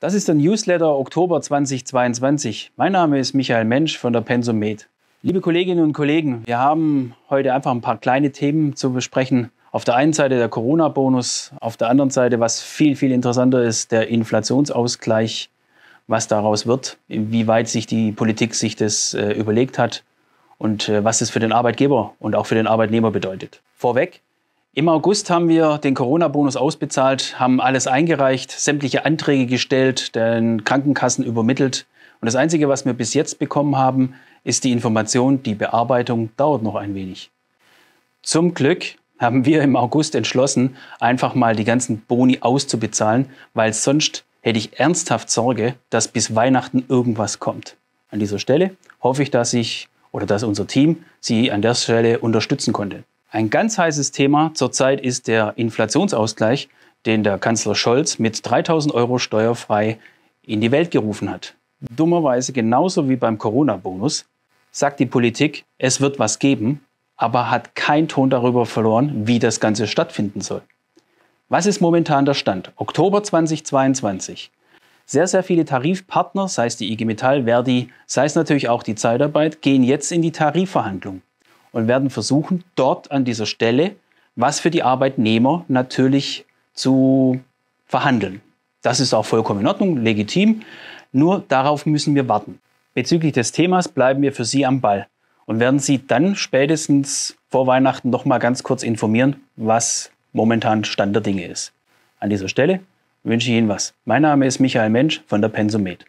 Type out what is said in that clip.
Das ist der Newsletter Oktober 2022. Mein Name ist Michael Mensch von der Pensum Med. Liebe Kolleginnen und Kollegen, wir haben heute einfach ein paar kleine Themen zu besprechen. Auf der einen Seite der Corona-Bonus, auf der anderen Seite, was viel, viel interessanter ist, der Inflationsausgleich, was daraus wird, inwieweit sich die Politik sich das äh, überlegt hat und äh, was es für den Arbeitgeber und auch für den Arbeitnehmer bedeutet. Vorweg, im August haben wir den Corona-Bonus ausbezahlt, haben alles eingereicht, sämtliche Anträge gestellt, den Krankenkassen übermittelt. Und das Einzige, was wir bis jetzt bekommen haben, ist die Information, die Bearbeitung dauert noch ein wenig. Zum Glück haben wir im August entschlossen, einfach mal die ganzen Boni auszubezahlen, weil sonst hätte ich ernsthaft Sorge, dass bis Weihnachten irgendwas kommt. An dieser Stelle hoffe ich, dass ich oder dass unser Team Sie an der Stelle unterstützen konnte. Ein ganz heißes Thema zurzeit ist der Inflationsausgleich, den der Kanzler Scholz mit 3000 Euro steuerfrei in die Welt gerufen hat. Dummerweise genauso wie beim Corona-Bonus sagt die Politik, es wird was geben, aber hat keinen Ton darüber verloren, wie das Ganze stattfinden soll. Was ist momentan der Stand? Oktober 2022. Sehr, sehr viele Tarifpartner, sei es die IG Metall, Verdi, sei es natürlich auch die Zeitarbeit, gehen jetzt in die Tarifverhandlungen und werden versuchen, dort an dieser Stelle was für die Arbeitnehmer natürlich zu verhandeln. Das ist auch vollkommen in Ordnung, legitim. Nur darauf müssen wir warten. Bezüglich des Themas bleiben wir für Sie am Ball und werden Sie dann spätestens vor Weihnachten noch mal ganz kurz informieren, was momentan Stand der Dinge ist. An dieser Stelle wünsche ich Ihnen was. Mein Name ist Michael Mensch von der Pensomet.